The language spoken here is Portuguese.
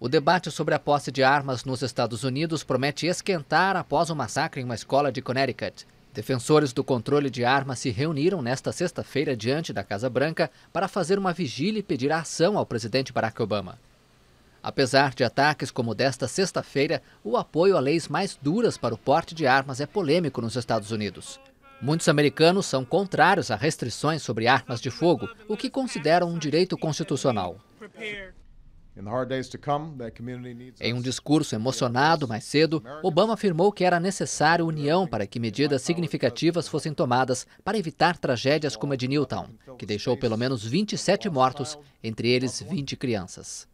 O debate sobre a posse de armas nos Estados Unidos promete esquentar após o massacre em uma escola de Connecticut. Defensores do controle de armas se reuniram nesta sexta-feira diante da Casa Branca para fazer uma vigília e pedir ação ao presidente Barack Obama. Apesar de ataques como o desta sexta-feira, o apoio a leis mais duras para o porte de armas é polêmico nos Estados Unidos. Muitos americanos são contrários a restrições sobre armas de fogo, o que consideram um direito constitucional. Em um discurso emocionado mais cedo, Obama afirmou que era necessário união para que medidas significativas fossem tomadas para evitar tragédias como a de Newtown, que deixou pelo menos 27 mortos, entre eles 20 crianças.